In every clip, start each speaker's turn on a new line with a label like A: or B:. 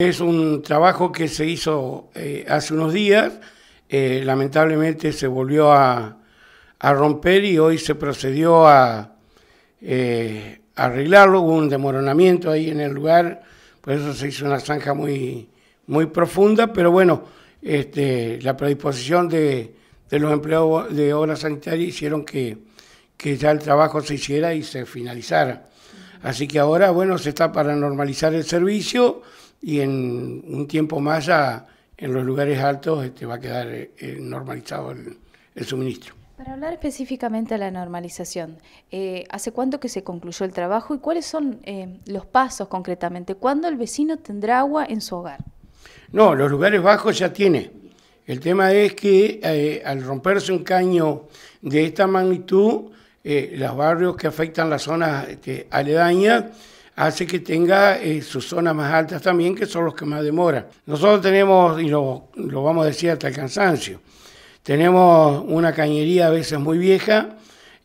A: Es un trabajo que se hizo eh, hace unos días, eh, lamentablemente se volvió a, romper y hoy se procedió a eh, arreglarlo, hubo un demoronamiento ahí en el lugar, por eso se hizo una zanja muy, muy profunda, pero bueno, este, la predisposición de, los empleados de obra sanitaria hicieron que, que ya el trabajo se hiciera y se finalizara. Así que ahora, bueno, se está para normalizar el servicio y en un tiempo más ya en los lugares altos este, va a quedar eh, eh, normalizado el, suministro.
B: Para hablar específicamente de la normalización, eh, ¿hace cuánto que se concluyó el trabajo y cuáles son los pasos concretamente? ¿Cuándo el vecino tendrá agua en su hogar?
A: No, los lugares bajos ya tiene. El tema es que al romperse un caño de esta magnitud, los barrios que afectan las zonas este, aledañas hace que tenga eh, sus zonas más altas también, que son los que más demoran. Nosotros tenemos, y lo, vamos a decir hasta el cansancio, tenemos una cañería a veces muy vieja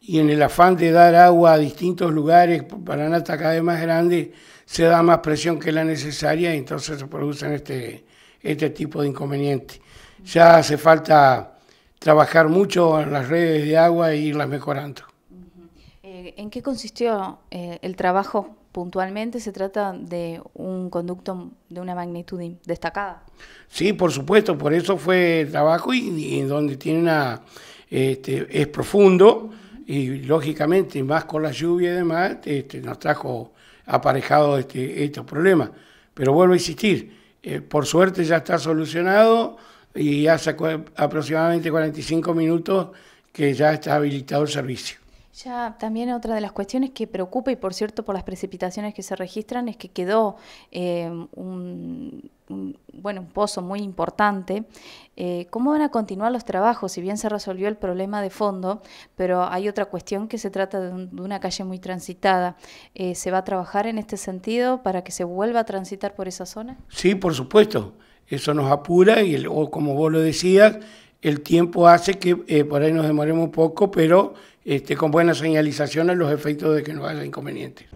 A: y en el afán de dar agua a distintos lugares para una cada más grande, se da más presión que la necesaria y entonces se producen este, este tipo de inconvenientes. Ya hace falta trabajar mucho en las redes de agua e irlas mejorando.
B: ¿En qué consistió eh, el trabajo puntualmente? ¿Se trata de un conducto de una magnitud destacada?
A: Sí, por supuesto, por eso fue el trabajo y, en donde tiene una, este, es profundo y lógicamente más con la lluvia y demás este, nos trajo aparejado este, estos problemas. Pero vuelvo a insistir, eh, por suerte ya está solucionado y hace aproximadamente 45 minutos que ya está habilitado el servicio.
B: Ya también otra de las cuestiones que preocupa y por cierto por las precipitaciones que se registran es que quedó eh, un, bueno, un pozo muy importante. Eh, ¿Cómo van a continuar los trabajos? Si bien se resolvió el problema de fondo, pero hay otra cuestión que se trata de, una calle muy transitada. Eh, ¿Se va a trabajar en este sentido para que se vuelva a transitar por esa zona? Sí,
A: por supuesto. Eso nos apura y o como vos lo decías, el tiempo hace que por ahí nos demoremos un poco, pero este, con buenas señalizaciones, a los efectos de que no haya inconvenientes.